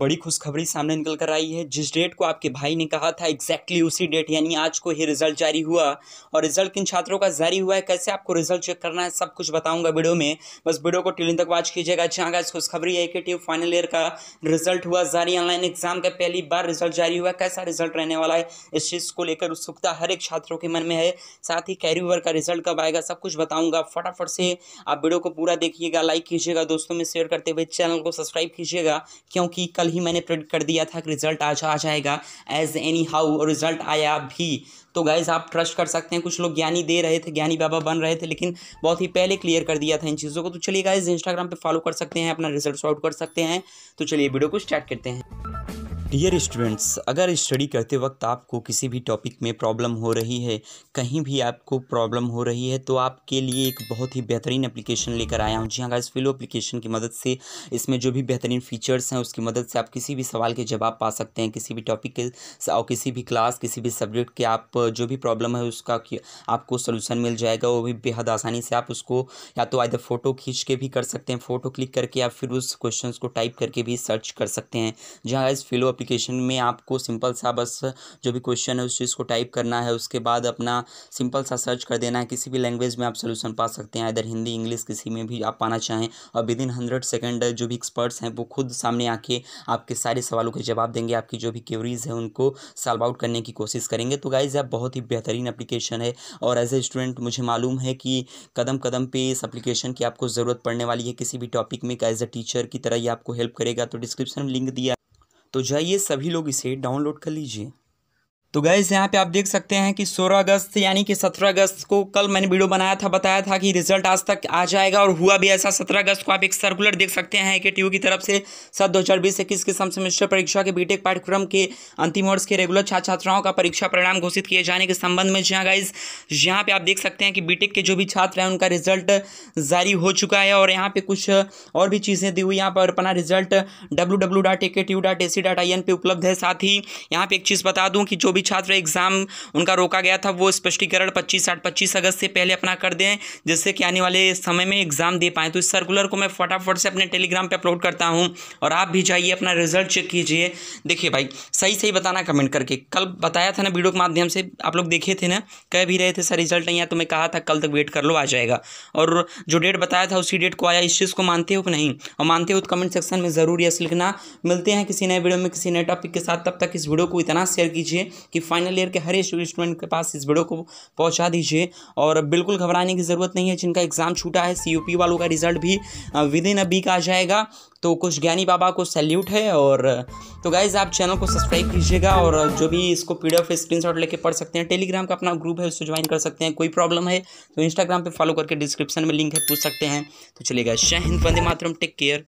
बड़ी खुशखबरी सामने निकल कर आई है जिस डेट को आपके भाई ने कहा था एग्जैक्टली उसी डेट यानी आज को ही रिजल्ट जारी हुआ और रिजल्ट किन छात्रों का जारी हुआ है कैसे आपको रिजल्ट चेक करना है सब कुछ बताऊंगा वीडियो में बस वीडियो को टिलिन तक वॉच कीजिएगा जहाँ का खुशखबरी है कि फाइनल ईयर का रिजल्ट हुआ जारी ऑनलाइन एग्जाम का पहली बार रिजल्ट जारी हुआ कैसा रिजल्ट रहने वाला है इस चीज़ को लेकर उत्सुकता हर एक छात्रों के मन में है साथ ही कैरी ओवर का रिजल्ट कब आएगा सब कुछ बताऊँगा फटाफट से आप वीडियो को पूरा देखिएगा लाइक कीजिएगा दोस्तों में शेयर करते हुए चैनल को सब्सक्राइब कीजिएगा क्योंकि कल ही मैंने प्रेडिक्ट कर दिया था कि रिजल्ट आज आ जाएगा एज एनी हाउ रिजल्ट आया भी तो गाइज आप ट्रस्ट कर सकते हैं कुछ लोग ज्ञानी दे रहे थे ज्ञानी बाबा बन रहे थे लेकिन बहुत ही पहले क्लियर कर दिया था इन चीज़ों को तो चलिए गाइज इंस्टाग्राम पे फॉलो कर सकते हैं अपना रिजल्ट आउट कर सकते हैं तो चलिए वीडियो को स्टार्ट करते हैं डियर स्टूडेंट्स अगर स्टडी करते वक्त आपको किसी भी टॉपिक में प्रॉब्लम हो रही है कहीं भी आपको प्रॉब्लम हो रही है तो आपके लिए एक बहुत ही बेहतरीन एप्लीकेशन लेकर आया हूँ जी हाँ गाइस फिलो एप्लीकेशन की मदद से इसमें जो भी बेहतरीन फीचर्स हैं उसकी मदद से आप किसी भी सवाल के जवाब पा सकते हैं किसी भी टॉपिक के और किसी भी क्लास किसी भी सब्जेक्ट के आप जो भी प्रॉब्लम है उसका आपको सोल्यूशन मिल जाएगा वो भी बेहद आसानी से आप उसको या तो आधा फ़ोटो खींच के भी कर सकते हैं फ़ोटो क्लिक करके या फिर उस क्वेश्चन को टाइप करके भी सर्च कर सकते हैं जी हाँ गाइस फिलो एप्लीकेशन में आपको सिंपल सा बस जो भी क्वेश्चन है उस चीज़ को टाइप करना है उसके बाद अपना सिंपल सा सर्च कर देना है किसी भी लैंग्वेज में आप सोल्यूशन पा सकते हैं इधर हिंदी इंग्लिश किसी में भी आप पाना चाहें और विद इन हंड्रेड सेकेंड जो भी एक्सपर्ट्स हैं वो खुद सामने आके आपके सारे सवालों के जवाब देंगे आपकी जो भी क्यूरीज है उनको सॉल्व आउट करने की कोशिश करेंगे तो गाइज आप बहुत ही बेहतरीन अप्लीकेशन है और एज ए स्टूडेंट मुझे मालूम है कि कदम कदम पे इस एप्लीकेशन की आपको ज़रूरत पड़ने वाली है किसी भी टॉपिक में एज ए टीचर की तरह ही आपको हेल्प करेगा तो डिस्क्रिप्शन में लिंक दिया तो जाइए सभी लोग इसे डाउनलोड कर लीजिए तो गैस यहाँ पे आप देख सकते हैं कि 16 अगस्त यानी कि 17 अगस्त को कल मैंने वीडियो बनाया था बताया था कि रिजल्ट आज तक आ जाएगा और हुआ भी ऐसा 17 अगस्त को आप एक सर्कुलर देख सकते हैं के टी की तरफ से सत दो हज़ार बीस इक्कीस के सेमेस्टर परीक्षा के बीटेक पाठ्यक्रम के अंतिम वर्ष के रेगुलर छात्र छात्राओं का परीक्षा परिणाम घोषित किए जाने के संबंध में जहाँ गाइज यहाँ पर आप देख सकते हैं कि बी के जो भी छात्र हैं उनका रिजल्ट जारी हो चुका है और यहाँ पर कुछ और भी चीज़ें दी हुई यहाँ पर अपना result W W dot A K U dot A C dot I N पे उपलब्ध है साथ ही यहाँ पे एक चीज़ बता दूँ कि जो भी भी छात्र एग्ज़ाम उनका रोका गया था वो स्पष्टीकरण पच्चीस आठ पच्चीस अगस्त से पहले अपना कर दें जिससे कि आने वाले समय में एग्ज़ाम दे पाएँ तो इस सर्कुलर को मैं फटाफट से अपने टेलीग्राम पर अपलोड करता हूँ और आप भी जाइए अपना रिजल्ट चेक कीजिए देखिए भाई सही सही बताना कमेंट करके कल बताया था ना वीडियो के माध्यम से आप लोग देखे थे ना कह भी रहे थे सर रिजल्ट नहीं आया तो मैं कहा था कल तक वेट कर लो आ जाएगा और जो डेट बताया था उसी डेट को आया इस चीज़ को मानते हो कि नहीं और मानते हो तो कमेंट सेक्शन में ज़रूर यस लिखना मिलते हैं किसी नए वीडियो में किसी नए टॉपिक के साथ तब तक इस वीडियो को इतना शेयर कीजिए कि फाइनल ईयर के हर एक स्टूडेंट के पास इस वीडियो को पहुंचा दीजिए और बिल्कुल घबराने की ज़रूरत नहीं है जिनका एग्ज़ाम छूटा है सी वालों का रिजल्ट भी विद इन अ वीक आ जाएगा तो कुछ ज्ञानी बाबा को सैल्यूट है और तो गाइज़ आप चैनल को सब्सक्राइब कीजिएगा और जो भी इसको पी डी स्क्रीनशॉट लेके पढ़ सकते हैं टेलीग्राम का अपना ग्रुप है उससे ज्वाइन कर सकते हैं कोई प्रॉब्लम है तो इंस्टाग्राम पर फॉलो करके डिस्क्रिप्शन में लिंक है पूछ सकते हैं तो चलेगा जय हिंद वंदे मातरम टेक केयर